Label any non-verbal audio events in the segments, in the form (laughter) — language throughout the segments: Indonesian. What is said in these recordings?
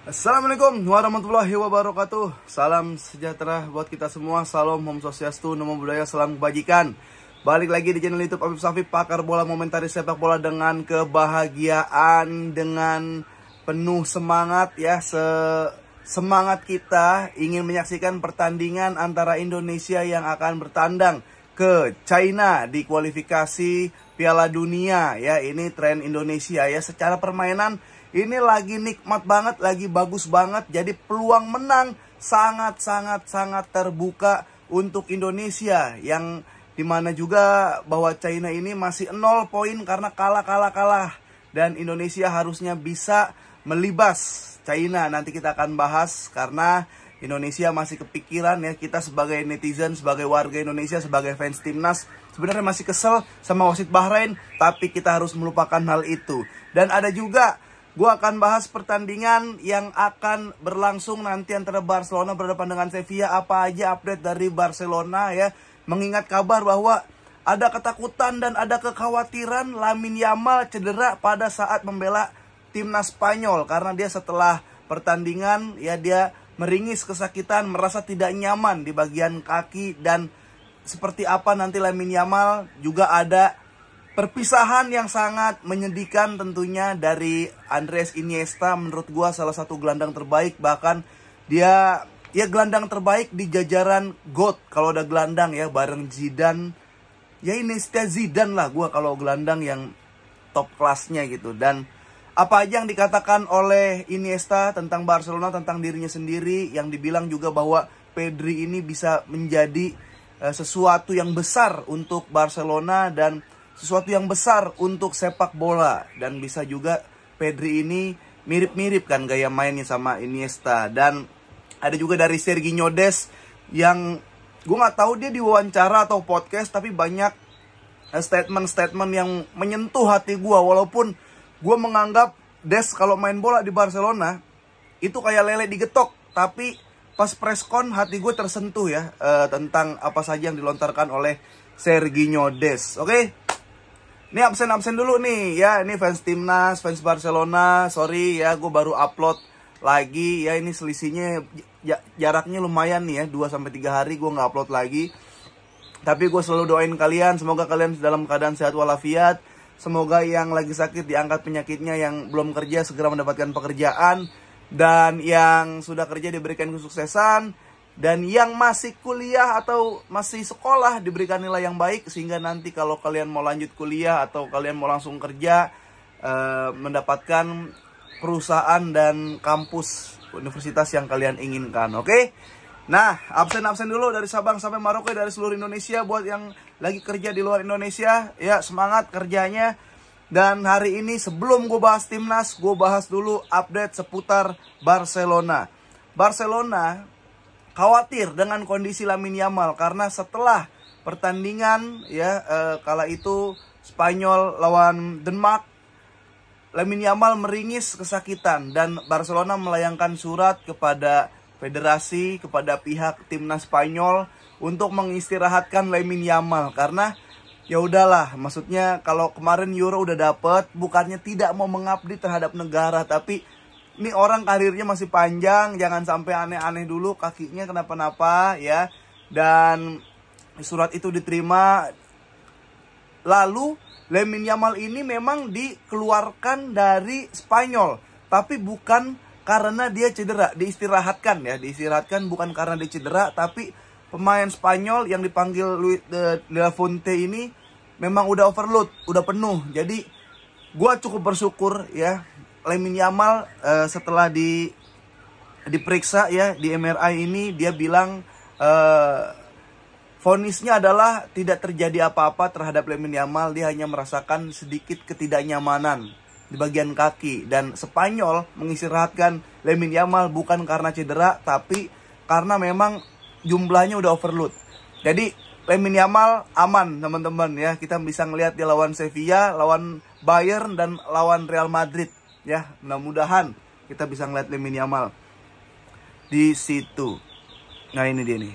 Assalamualaikum warahmatullahi wabarakatuh Salam sejahtera buat kita semua Salam Om tuh, Namo budaya Salam Kebajikan Balik lagi di channel Youtube Afif Safi Pakar bola Momentari sepak bola dengan kebahagiaan Dengan penuh semangat ya se Semangat kita ingin menyaksikan pertandingan antara Indonesia yang akan bertandang ke China di kualifikasi Piala Dunia ya ini tren Indonesia ya secara permainan ini lagi nikmat banget, lagi bagus banget. Jadi peluang menang sangat-sangat-sangat terbuka untuk Indonesia yang dimana juga bahwa China ini masih 0 poin karena kalah-kalah-kalah. Dan Indonesia harusnya bisa melibas China. Nanti kita akan bahas karena Indonesia masih kepikiran ya kita sebagai netizen, sebagai warga Indonesia, sebagai fans timnas sebenarnya masih kesel sama wasit Bahrain, tapi kita harus melupakan hal itu. Dan ada juga Gue akan bahas pertandingan yang akan berlangsung nanti antara Barcelona berhadapan dengan Sevilla. Apa aja update dari Barcelona ya. Mengingat kabar bahwa ada ketakutan dan ada kekhawatiran Lamin Yamal cedera pada saat membela timnas Spanyol. Karena dia setelah pertandingan ya dia meringis kesakitan, merasa tidak nyaman di bagian kaki dan seperti apa nanti Lamin Yamal juga ada Perpisahan yang sangat menyedihkan tentunya dari Andres Iniesta menurut gua salah satu gelandang terbaik bahkan dia ya gelandang terbaik di jajaran God kalau ada gelandang ya bareng Zidane ya Iniesta Zidane lah gua kalau gelandang yang top kelasnya gitu dan apa aja yang dikatakan oleh Iniesta tentang Barcelona tentang dirinya sendiri yang dibilang juga bahwa Pedri ini bisa menjadi eh, sesuatu yang besar untuk Barcelona dan sesuatu yang besar untuk sepak bola dan bisa juga Pedri ini mirip-mirip kan gaya mainnya sama Iniesta dan ada juga dari Serginho Des yang gue nggak tahu dia diwawancara atau podcast tapi banyak eh, statement-statement yang menyentuh hati gue walaupun gue menganggap Des kalau main bola di Barcelona itu kayak lele digetok tapi pas preskon hati gue tersentuh ya uh, tentang apa saja yang dilontarkan oleh Serginho Des oke okay? Ini absen-absen dulu nih ya, ini fans timnas, fans Barcelona, sorry ya, gue baru upload lagi ya ini selisihnya jaraknya lumayan nih ya 2 3 hari gue gak upload lagi tapi gue selalu doain kalian semoga kalian dalam keadaan sehat walafiat semoga yang lagi sakit diangkat penyakitnya yang belum kerja segera mendapatkan pekerjaan dan yang sudah kerja diberikan kesuksesan dan yang masih kuliah atau masih sekolah diberikan nilai yang baik sehingga nanti kalau kalian mau lanjut kuliah atau kalian mau langsung kerja eh, mendapatkan perusahaan dan kampus universitas yang kalian inginkan. Oke? Okay? Nah, absen-absen dulu dari Sabang sampai Maroko dari seluruh Indonesia buat yang lagi kerja di luar Indonesia, ya semangat kerjanya. Dan hari ini sebelum gue bahas timnas, gue bahas dulu update seputar Barcelona. Barcelona khawatir dengan kondisi Lamin Yamal karena setelah pertandingan ya eh, kala itu Spanyol lawan Denmark Lamin Yamal meringis kesakitan dan Barcelona melayangkan surat kepada federasi kepada pihak timnas Spanyol untuk mengistirahatkan Lamin Yamal karena ya udahlah maksudnya kalau kemarin Euro udah dapet bukannya tidak mau mengabdi terhadap negara tapi ini orang karirnya masih panjang, jangan sampai aneh-aneh dulu kakinya kenapa-napa ya. Dan surat itu diterima. Lalu Lemin Yamal ini memang dikeluarkan dari Spanyol, tapi bukan karena dia cedera, diistirahatkan ya, diistirahatkan bukan karena dia cedera, tapi pemain Spanyol yang dipanggil Luis de, de La Fonte ini memang udah overload, udah penuh. Jadi gua cukup bersyukur ya Lemin Yamal uh, setelah di diperiksa ya di MRI ini dia bilang uh, eh, Fonisnya adalah tidak terjadi apa-apa terhadap Lemin Yamal, dia hanya merasakan sedikit ketidaknyamanan di bagian kaki dan Spanyol mengistirahatkan Lemin Yamal bukan karena cedera tapi karena memang jumlahnya udah overload. Jadi Lemin Yamal aman teman-teman ya, kita bisa melihat di lawan Sevilla, lawan Bayern dan lawan Real Madrid ya mudah-mudahan kita bisa ngeliat Lamine Yamal di situ nah ini dia nih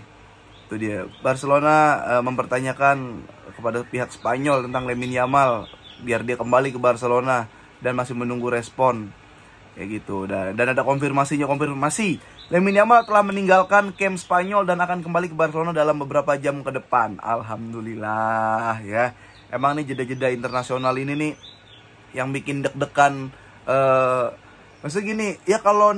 itu dia Barcelona uh, mempertanyakan kepada pihak Spanyol tentang Lamine Yamal biar dia kembali ke Barcelona dan masih menunggu respon kayak gitu dan, dan ada konfirmasinya konfirmasi Lamine Yamal telah meninggalkan camp Spanyol dan akan kembali ke Barcelona dalam beberapa jam ke depan alhamdulillah ya emang nih jeda-jeda internasional ini nih yang bikin deg-degan uh, gini ya kalau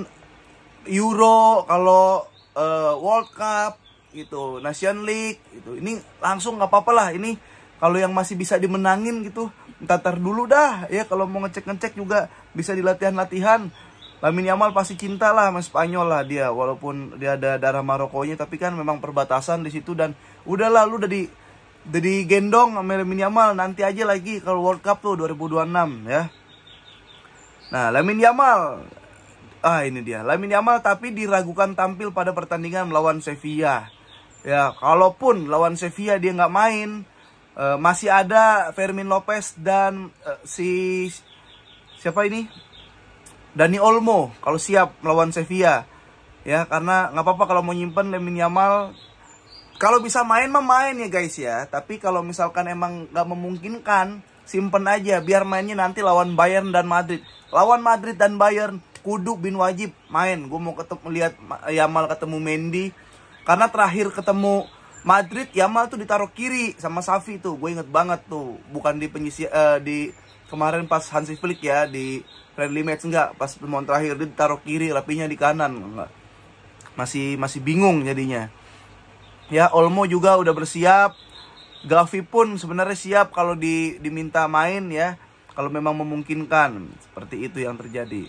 Euro kalau uh, World Cup gitu Nation League gitu ini langsung nggak apa-apa lah ini kalau yang masih bisa dimenangin gitu tatar dulu dah ya kalau mau ngecek-ngecek juga bisa dilatihan latihan-latihan Lamin Yamal pasti cinta lah sama Spanyol lah dia walaupun dia ada darah Marokonya tapi kan memang perbatasan di situ dan udahlah lu udah di jadi gendong sama Lamin Yamal nanti aja lagi kalau World Cup tuh 2026 ya. Nah, Lamin Yamal. Ah, ini dia. Lamin Yamal tapi diragukan tampil pada pertandingan melawan Sevilla. Ya, kalaupun lawan Sevilla dia nggak main, uh, masih ada Fermin Lopez dan uh, si siapa ini? Dani Olmo kalau siap melawan Sevilla. Ya, karena nggak apa-apa kalau mau nyimpen Lamin Yamal kalau bisa main mah main ya guys ya. Tapi kalau misalkan emang nggak memungkinkan, simpen aja biar mainnya nanti lawan Bayern dan Madrid. Lawan Madrid dan Bayern kudu bin wajib main. Gue mau ketemu lihat Yamal ketemu Mendy karena terakhir ketemu Madrid Yamal tuh ditaruh kiri sama Safi tuh. Gue inget banget tuh, bukan di penyisi uh, di kemarin pas Hansi Flick ya di friendly match enggak pas pertemuan terakhir dia ditaruh kiri lapinya di kanan enggak masih masih bingung jadinya ya Olmo juga udah bersiap Gavi pun sebenarnya siap kalau di, diminta main ya kalau memang memungkinkan seperti itu yang terjadi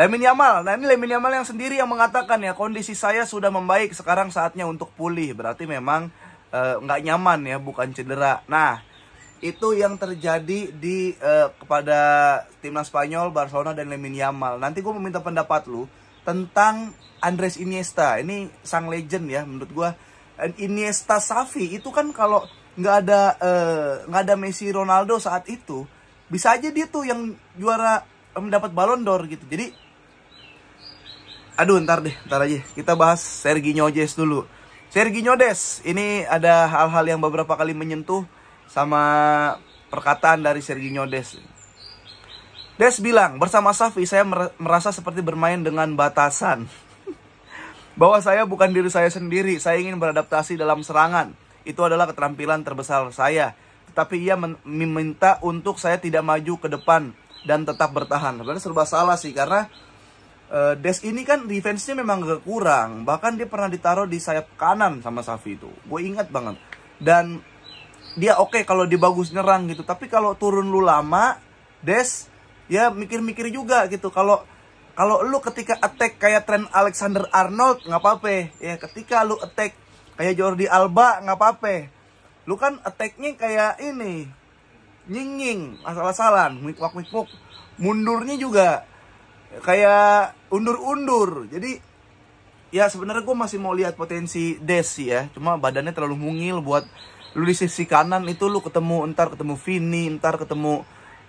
Lemin Yamal nah ini Lemin Yamal yang sendiri yang mengatakan ya kondisi saya sudah membaik sekarang saatnya untuk pulih berarti memang eh, nggak uh, nyaman ya bukan cedera nah itu yang terjadi di uh, kepada timnas Spanyol Barcelona dan Lemin Yamal nanti gue meminta pendapat lu tentang Andres Iniesta ini sang legend ya menurut gue Iniesta Safi itu kan kalau nggak ada eh, nggak uh, ada Messi Ronaldo saat itu bisa aja dia tuh yang juara eh, mendapat um, Ballon d'Or gitu jadi aduh ntar deh ntar aja kita bahas Sergio Des dulu Sergio Des ini ada hal-hal yang beberapa kali menyentuh sama perkataan dari Sergio Des Des bilang bersama Safi saya merasa seperti bermain dengan batasan (laughs) bahwa saya bukan diri saya sendiri saya ingin beradaptasi dalam serangan itu adalah keterampilan terbesar saya. Tetapi ia meminta untuk saya tidak maju ke depan dan tetap bertahan. Sebenarnya serba salah sih karena uh, eh, Des ini kan defense-nya memang gak kurang. Bahkan dia pernah ditaruh di sayap kanan sama Safi itu. Gue ingat banget. Dan dia oke okay kalau dia bagus nyerang gitu. Tapi kalau turun lu lama, Des ya mikir-mikir juga gitu. Kalau kalau lu ketika attack kayak tren Alexander Arnold nggak apa-apa ya ketika lu attack kayak Jordi Alba nggak apa-apa lu kan attacknya kayak ini nyinging asal-asalan mikwak mikwak mundurnya juga kayak undur-undur jadi ya sebenarnya gue masih mau lihat potensi Desi ya cuma badannya terlalu mungil buat lu di sisi kanan itu lu ketemu entar ketemu Vini entar ketemu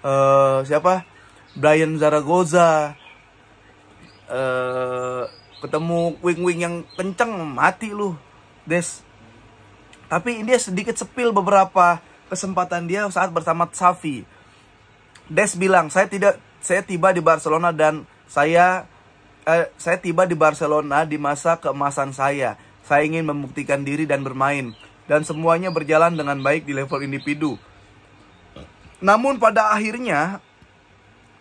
uh, siapa Brian Zaragoza uh, ketemu wing-wing yang kenceng mati lu Des. Tapi dia sedikit sepil beberapa kesempatan dia saat bersama Xavi. Des bilang, "Saya tidak saya tiba di Barcelona dan saya eh, saya tiba di Barcelona di masa keemasan saya. Saya ingin membuktikan diri dan bermain dan semuanya berjalan dengan baik di level individu. Namun pada akhirnya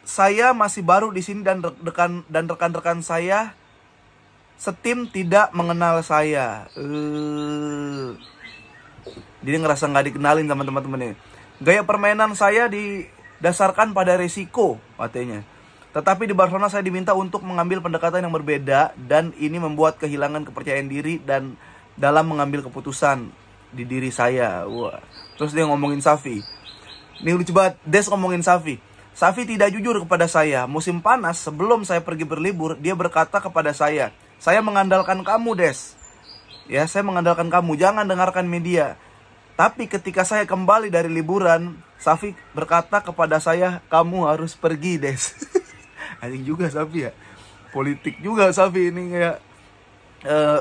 saya masih baru di sini dan rekan dan rekan-rekan saya setim tidak mengenal saya. Uh. Jadi ngerasa nggak dikenalin sama teman-teman ini. Gaya permainan saya didasarkan pada resiko katanya. Tetapi di Barcelona saya diminta untuk mengambil pendekatan yang berbeda dan ini membuat kehilangan kepercayaan diri dan dalam mengambil keputusan di diri saya. Wah. Terus dia ngomongin Safi. Ini lucu banget, Des ngomongin Safi. Safi tidak jujur kepada saya. Musim panas sebelum saya pergi berlibur, dia berkata kepada saya, saya mengandalkan kamu, Des. Ya, saya mengandalkan kamu. Jangan dengarkan media. Tapi ketika saya kembali dari liburan, Safi berkata kepada saya, "Kamu harus pergi, Des." (laughs) Anjing juga Safi ya. Politik juga Safi ini kayak uh, eh,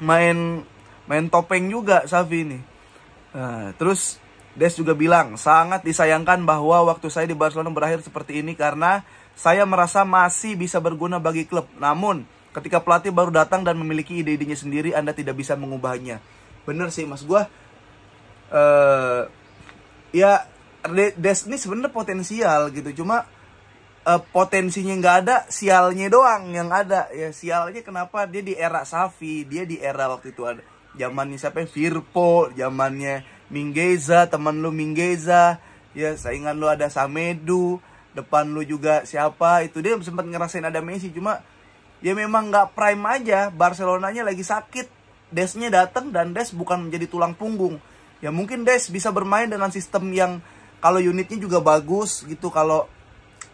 main main topeng juga Safi ini. Uh, terus Des juga bilang, sangat disayangkan bahwa waktu saya di Barcelona berakhir seperti ini karena saya merasa masih bisa berguna bagi klub. Namun, Ketika pelatih baru datang dan memiliki ide-idenya sendiri, Anda tidak bisa mengubahnya. Bener sih, Mas. Gua uh, ya Des ini sebenarnya potensial gitu. Cuma uh, potensinya nggak ada, sialnya doang yang ada. Ya sialnya kenapa dia di era Safi, dia di era waktu itu ada zamannya siapa ya? Firpo, zamannya Minggeza, teman lu Minggeza, ya saingan lu ada Samedu, depan lu juga siapa itu dia sempat ngerasain ada Messi cuma ya memang nggak prime aja Barcelonanya lagi sakit Desnya datang dan Des bukan menjadi tulang punggung ya mungkin Des bisa bermain dengan sistem yang kalau unitnya juga bagus gitu kalau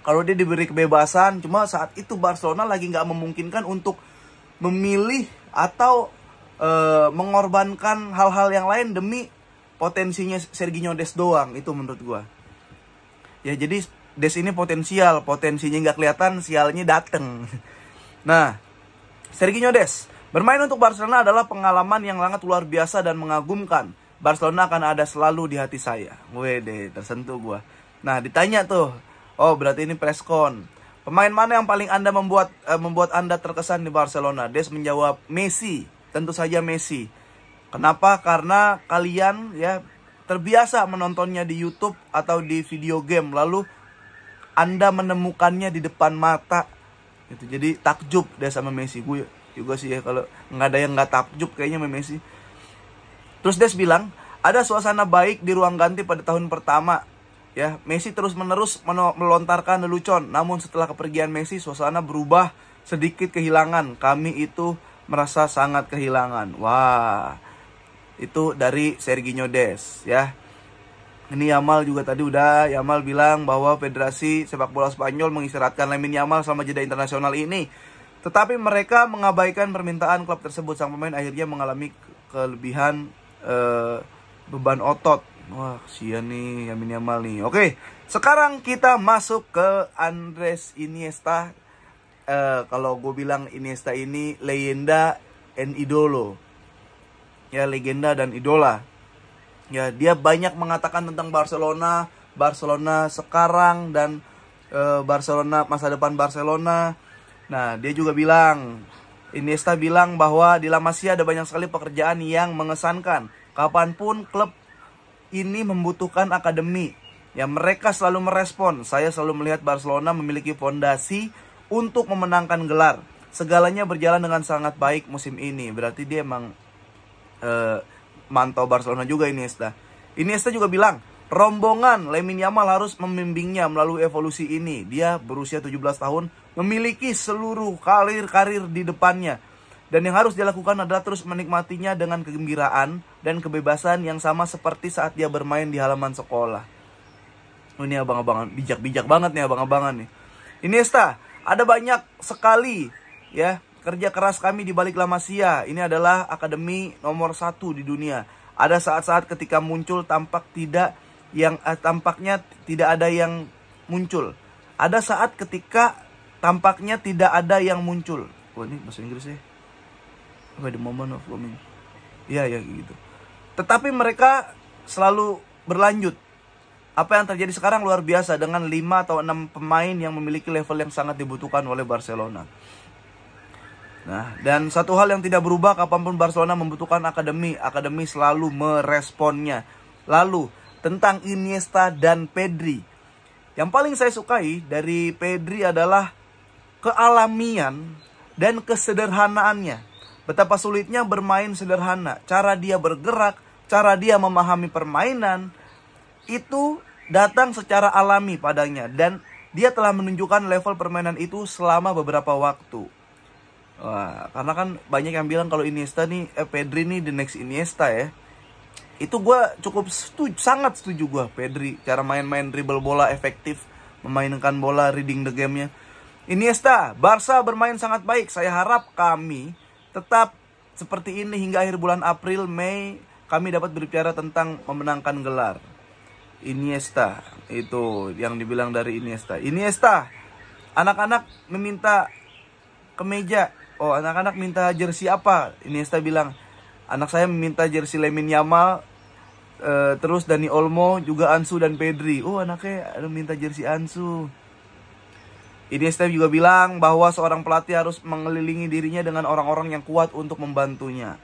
kalau dia diberi kebebasan cuma saat itu Barcelona lagi nggak memungkinkan untuk memilih atau e, mengorbankan hal-hal yang lain demi potensinya Sergio Des doang itu menurut gua ya jadi Des ini potensial potensinya nggak kelihatan sialnya dateng (laughs) Nah, Sergio Des, bermain untuk Barcelona adalah pengalaman yang sangat luar biasa dan mengagumkan. Barcelona akan ada selalu di hati saya. Wede, tersentuh gua. Nah, ditanya tuh, oh berarti ini preskon. Pemain mana yang paling Anda membuat uh, membuat Anda terkesan di Barcelona? Des menjawab Messi. Tentu saja Messi. Kenapa? Karena kalian ya terbiasa menontonnya di YouTube atau di video game lalu Anda menemukannya di depan mata gitu jadi takjub deh sama Messi gue juga sih ya kalau nggak ada yang nggak takjub kayaknya sama Messi terus Des bilang ada suasana baik di ruang ganti pada tahun pertama ya Messi terus menerus melontarkan lelucon namun setelah kepergian Messi suasana berubah sedikit kehilangan kami itu merasa sangat kehilangan wah itu dari Serginho Des ya ini Yamal juga tadi udah Yamal bilang bahwa Federasi Sepak Bola Spanyol mengisyaratkan Lemin Yamal selama jeda internasional ini. Tetapi mereka mengabaikan permintaan klub tersebut. Sang pemain akhirnya mengalami kelebihan eh, beban otot. Wah, kesian nih Lamine Yamal nih. Oke, sekarang kita masuk ke Andres Iniesta. Eh, kalau gue bilang Iniesta ini legenda and idolo. Ya, legenda dan idola Ya, dia banyak mengatakan tentang Barcelona, Barcelona sekarang dan e, Barcelona masa depan Barcelona. Nah, dia juga bilang Iniesta bilang bahwa di La Masia ada banyak sekali pekerjaan yang mengesankan. Kapanpun klub ini membutuhkan akademi. Ya mereka selalu merespon. Saya selalu melihat Barcelona memiliki fondasi untuk memenangkan gelar. Segalanya berjalan dengan sangat baik musim ini. Berarti dia emang e, mantau Barcelona juga Iniesta. Iniesta juga bilang, rombongan Lemin Yamal harus membimbingnya melalui evolusi ini. Dia berusia 17 tahun, memiliki seluruh karir-karir di depannya. Dan yang harus dilakukan adalah terus menikmatinya dengan kegembiraan dan kebebasan yang sama seperti saat dia bermain di halaman sekolah. Oh, ini abang-abangan bijak-bijak banget nih abang-abangan nih. Iniesta, ada banyak sekali ya Kerja keras kami di balik Lamasia ini adalah akademi nomor satu di dunia. Ada saat-saat ketika muncul tampak tidak yang eh, tampaknya tidak ada yang muncul. Ada saat ketika tampaknya tidak ada yang muncul. oh, ini bahasa Inggrisnya. By the moment of blooming. Iya ya gitu. Tetapi mereka selalu berlanjut. Apa yang terjadi sekarang luar biasa dengan 5 atau 6 pemain yang memiliki level yang sangat dibutuhkan oleh Barcelona. Nah, dan satu hal yang tidak berubah kapanpun Barcelona membutuhkan akademi, akademi selalu meresponnya. Lalu, tentang Iniesta dan Pedri. Yang paling saya sukai dari Pedri adalah kealamian dan kesederhanaannya. Betapa sulitnya bermain sederhana, cara dia bergerak, cara dia memahami permainan itu datang secara alami padanya dan dia telah menunjukkan level permainan itu selama beberapa waktu. Wah, karena kan banyak yang bilang kalau Iniesta nih, eh, Pedri nih the next Iniesta ya. Itu gue cukup setuju, sangat setuju gue Pedri. Cara main-main dribble bola efektif, memainkan bola, reading the gamenya. Iniesta, Barca bermain sangat baik. Saya harap kami tetap seperti ini hingga akhir bulan April, Mei. Kami dapat berbicara tentang memenangkan gelar. Iniesta, itu yang dibilang dari Iniesta. Iniesta, anak-anak meminta kemeja oh anak-anak minta jersey apa Iniesta bilang anak saya minta jersey Lemin Yamal e, terus Dani Olmo juga Ansu dan Pedri oh anaknya minta jersey Ansu Iniesta juga bilang bahwa seorang pelatih harus mengelilingi dirinya dengan orang-orang yang kuat untuk membantunya.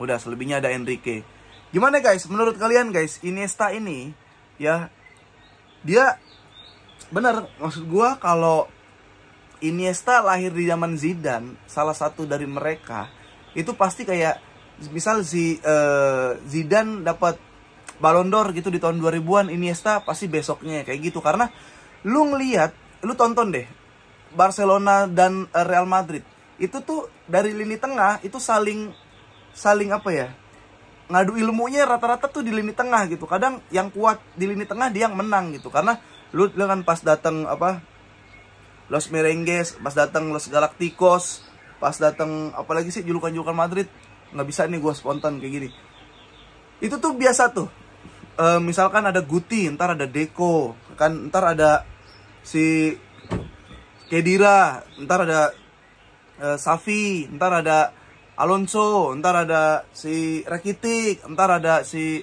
Udah selebihnya ada Enrique. Gimana guys? Menurut kalian guys, Iniesta ini ya dia benar maksud gua kalau Iniesta lahir di zaman Zidane, salah satu dari mereka, itu pasti kayak misal si uh, Zidane dapat Ballon d'Or gitu di tahun 2000-an, Iniesta pasti besoknya kayak gitu karena lu ngelihat, lu tonton deh Barcelona dan uh, Real Madrid. Itu tuh dari lini tengah itu saling saling apa ya? ngadu ilmunya rata-rata tuh di lini tengah gitu. Kadang yang kuat di lini tengah dia yang menang gitu. Karena lu dengan pas datang apa Los Merengues, pas datang Los Galacticos, pas datang apalagi sih julukan-julukan Madrid, nggak bisa nih gue spontan kayak gini. Itu tuh biasa tuh. E, misalkan ada Guti, ntar ada Deco, kan ntar ada si Kedira, ntar ada e, Safi, ntar ada Alonso, ntar ada si Rakitic, ntar ada si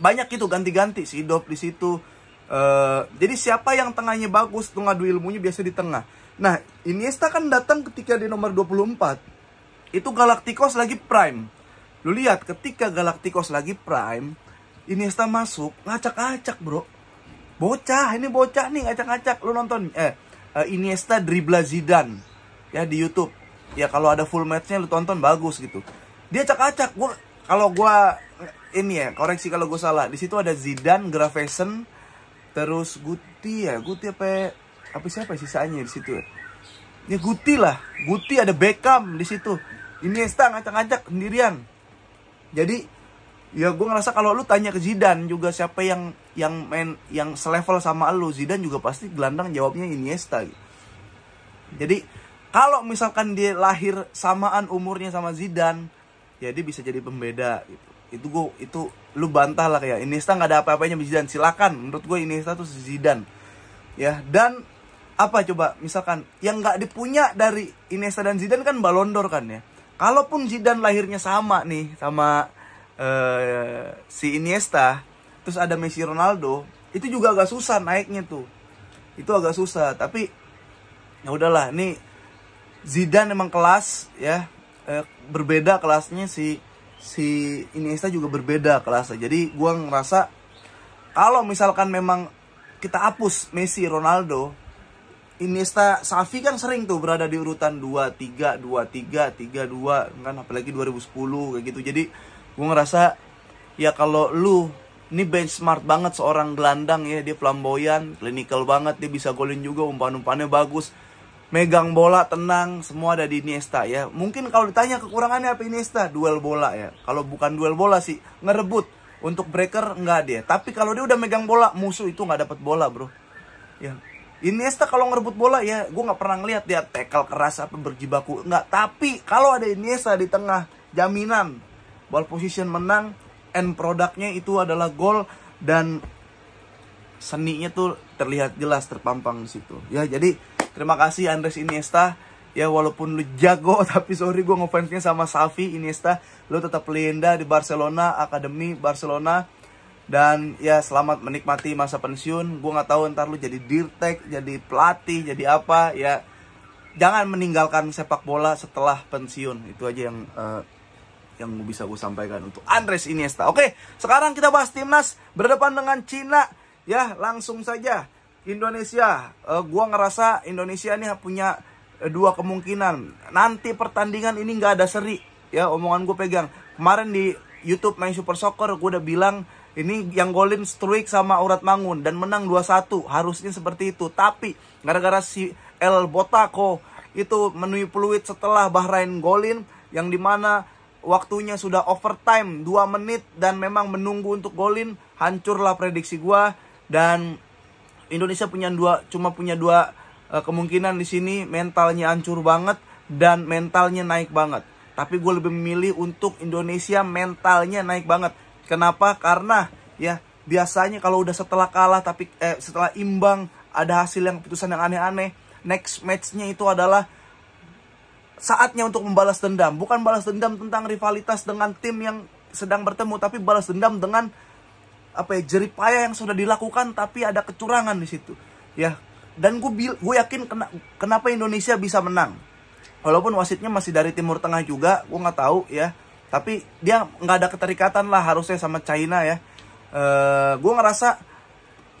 banyak itu ganti-ganti si Dop di situ Eh, jadi siapa yang tengahnya bagus, tengah ngadu ilmunya biasa di tengah. Nah, Iniesta kan datang ketika di nomor 24. Itu Galacticos lagi prime. Lu lihat ketika Galacticos lagi prime, Iniesta masuk, ngacak-ngacak, Bro. Bocah, ini bocah nih ngacak-ngacak. Lu nonton eh, eh Iniesta dribla Zidane ya di YouTube. Ya kalau ada full matchnya lu tonton bagus gitu. Dia acak-acak. Gua kalau gua ini ya, koreksi kalau gua salah. Di situ ada Zidane, Gravesen, terus Guti ya Guti apa ya? apa siapa ya sisanya di situ ya ya Guti lah Guti ada Beckham di situ ini estang ngacak-ngacak sendirian jadi ya gue ngerasa kalau lu tanya ke zidan juga siapa yang yang main yang selevel sama lu zidan juga pasti gelandang jawabnya Iniesta gitu. jadi kalau misalkan dia lahir samaan umurnya sama Zidane ya bisa jadi pembeda gitu itu gue itu lu bantah lah kayak Iniesta nggak ada apa-apanya sama Zidane silakan menurut gue Iniesta tuh Zidane ya dan apa coba misalkan yang nggak dipunya dari Iniesta dan Zidan kan Ballon d'Or kan ya kalaupun Zidan lahirnya sama nih sama uh, si Iniesta terus ada Messi Ronaldo itu juga agak susah naiknya tuh itu agak susah tapi ya udahlah nih Zidan emang kelas ya eh, berbeda kelasnya si si Iniesta juga berbeda kelasnya. Jadi gue ngerasa kalau misalkan memang kita hapus Messi, Ronaldo, Iniesta, Safi kan sering tuh berada di urutan 2, 3, 2, 3, 3, 2 kan apalagi 2010 kayak gitu. Jadi gue ngerasa ya kalau lu ini benchmark banget seorang gelandang ya dia flamboyan, klinikal banget, dia bisa golin juga umpan-umpannya bagus megang bola tenang semua ada di Iniesta ya mungkin kalau ditanya kekurangannya apa Iniesta duel bola ya kalau bukan duel bola sih ngerebut untuk breaker nggak dia tapi kalau dia udah megang bola musuh itu nggak dapat bola bro ya Iniesta kalau ngerebut bola ya gue nggak pernah ngeliat dia tackle keras apa berjibaku nggak tapi kalau ada Iniesta di tengah jaminan ball position menang end produknya itu adalah gol dan seninya tuh terlihat jelas terpampang di situ ya jadi Terima kasih Andres Iniesta. Ya walaupun lu jago (laughs) tapi sorry gue ngefansnya sama Safi Iniesta. Lu tetap legenda di Barcelona, akademi Barcelona. Dan ya selamat menikmati masa pensiun. Gue gak tahu ntar lu jadi dirtek, jadi pelatih, jadi apa ya. Jangan meninggalkan sepak bola setelah pensiun. Itu aja yang uh, yang bisa gue sampaikan untuk Andres Iniesta. Oke, sekarang kita bahas timnas berdepan dengan Cina. Ya, langsung saja. Indonesia, uh, gua ngerasa Indonesia ini punya eh, dua kemungkinan. Nanti pertandingan ini nggak ada seri, ya omongan gue pegang. Kemarin di YouTube main Super Soccer gue udah bilang ini yang golin streak sama Urat Mangun dan menang 2-1 harusnya seperti itu tapi gara-gara si El Botako itu menui peluit setelah Bahrain golin yang dimana waktunya sudah overtime 2 menit dan memang menunggu untuk golin hancurlah prediksi gue dan Indonesia punya dua cuma punya dua uh, kemungkinan di sini mentalnya hancur banget dan mentalnya naik banget. Tapi gue lebih memilih untuk Indonesia mentalnya naik banget. Kenapa? Karena ya biasanya kalau udah setelah kalah tapi eh, setelah imbang ada hasil yang keputusan yang aneh-aneh. Next matchnya itu adalah saatnya untuk membalas dendam. Bukan balas dendam tentang rivalitas dengan tim yang sedang bertemu, tapi balas dendam dengan apa ya jeripaya yang sudah dilakukan tapi ada kecurangan di situ ya dan gue gue yakin kena, kenapa Indonesia bisa menang walaupun wasitnya masih dari Timur Tengah juga gue nggak tahu ya tapi dia nggak ada keterikatan lah harusnya sama China ya e, eh, gue ngerasa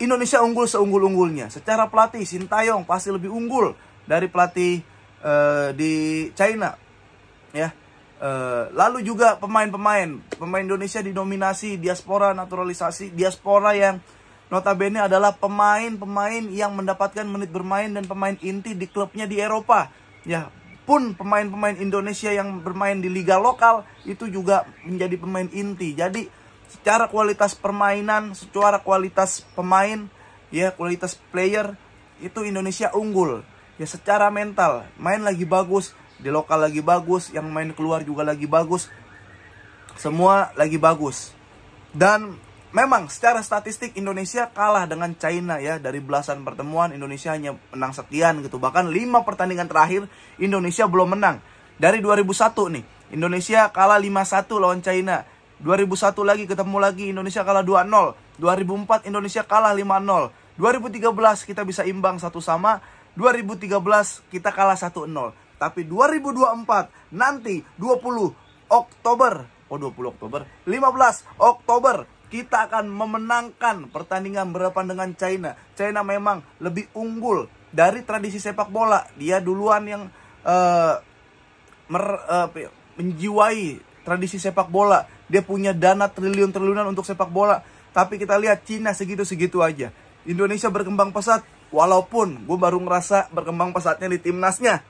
Indonesia unggul seunggul unggulnya secara pelatih Sintayong pasti lebih unggul dari pelatih e, di China ya Eh, lalu juga pemain-pemain, pemain Indonesia dinominasi diaspora naturalisasi, diaspora yang notabene adalah pemain-pemain yang mendapatkan menit bermain dan pemain inti di klubnya di Eropa. Ya, pun pemain-pemain Indonesia yang bermain di liga lokal itu juga menjadi pemain inti. Jadi secara kualitas permainan, secara kualitas pemain, ya kualitas player itu Indonesia unggul. Ya secara mental, main lagi bagus, di lokal lagi bagus, yang main keluar juga lagi bagus. Semua lagi bagus. Dan memang secara statistik Indonesia kalah dengan China ya dari belasan pertemuan Indonesia hanya menang sekian gitu. Bahkan 5 pertandingan terakhir Indonesia belum menang. Dari 2001 nih, Indonesia kalah 5-1 lawan China. 2001 lagi ketemu lagi Indonesia kalah 2-0. 2004 Indonesia kalah 5-0. 2013 kita bisa imbang satu sama. 2013 kita kalah 1-0. Tapi 2024 nanti 20 Oktober, oh 20 Oktober, 15 Oktober kita akan memenangkan pertandingan berhadapan dengan China. China memang lebih unggul dari tradisi sepak bola. Dia duluan yang uh, mer, uh, menjiwai tradisi sepak bola. Dia punya dana triliun-triliunan untuk sepak bola. Tapi kita lihat China segitu-segitu aja. Indonesia berkembang pesat, walaupun gue baru ngerasa berkembang pesatnya di timnasnya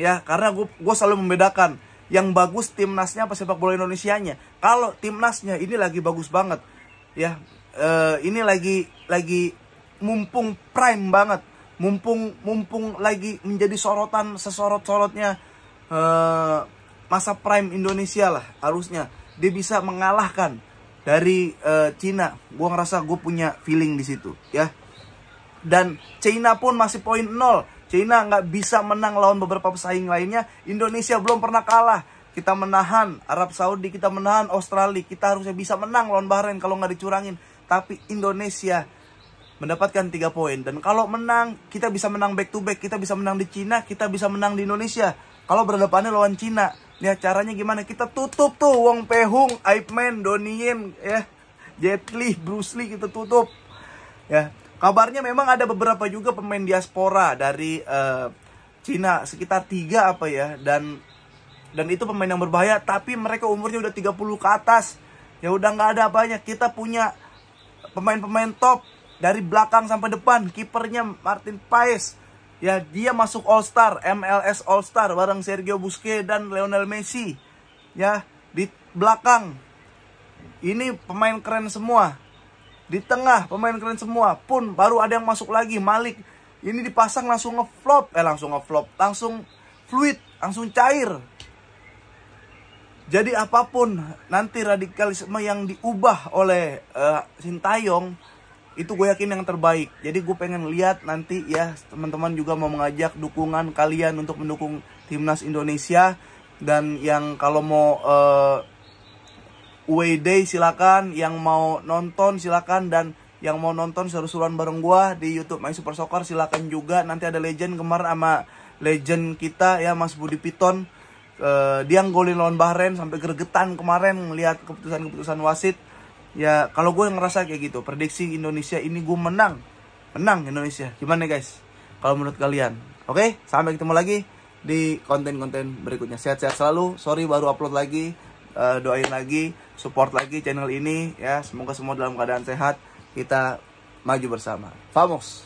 ya karena gue gue selalu membedakan yang bagus timnasnya apa sepak bola Indonesia-nya. kalau timnasnya ini lagi bagus banget ya e, ini lagi lagi mumpung prime banget mumpung mumpung lagi menjadi sorotan sesorot sorotnya e, eh, masa prime Indonesia lah harusnya dia bisa mengalahkan dari e, Cina. Gue ngerasa gue punya feeling di situ, ya. Dan Cina pun masih poin nol. Cina nggak bisa menang lawan beberapa pesaing lainnya. Indonesia belum pernah kalah. Kita menahan Arab Saudi, kita menahan Australia. Kita harusnya bisa menang lawan Bahrain kalau nggak dicurangin. Tapi Indonesia mendapatkan 3 poin. Dan kalau menang, kita bisa menang back to back. Kita bisa menang di Cina, kita bisa menang di Indonesia. Kalau berdepannya lawan Cina, ya caranya gimana? Kita tutup tuh Wong Pehung, Aipman, Donnie ya. Jet Li, Bruce Lee kita tutup. Ya, Kabarnya memang ada beberapa juga pemain diaspora dari uh, Cina sekitar tiga apa ya dan dan itu pemain yang berbahaya tapi mereka umurnya udah 30 ke atas. Ya udah nggak ada banyak Kita punya pemain-pemain top dari belakang sampai depan. Kipernya Martin Paes. Ya dia masuk All Star, MLS All Star bareng Sergio Busquets dan Lionel Messi. Ya di belakang ini pemain keren semua di tengah pemain keren semua pun baru ada yang masuk lagi Malik. Ini dipasang langsung ngeflop, eh langsung ngeflop, langsung fluid, langsung cair. Jadi apapun nanti radikalisme yang diubah oleh uh, Sintayong itu gue yakin yang terbaik. Jadi gue pengen lihat nanti ya teman-teman juga mau mengajak dukungan kalian untuk mendukung timnas Indonesia dan yang kalau mau uh, WD silakan yang mau nonton silakan dan yang mau nonton seru-seruan bareng gua di YouTube My Super Soccer silakan juga nanti ada legend kemarin sama legend kita ya Mas Budi Piton uh, dia golin lawan Bahrain sampai gergetan kemarin melihat keputusan-keputusan wasit ya kalau gue ngerasa kayak gitu prediksi Indonesia ini gue menang menang Indonesia gimana guys kalau menurut kalian oke okay? sampai ketemu lagi di konten-konten berikutnya sehat-sehat selalu sorry baru upload lagi uh, doain lagi support lagi channel ini ya. Semoga semua dalam keadaan sehat. Kita maju bersama. Famos.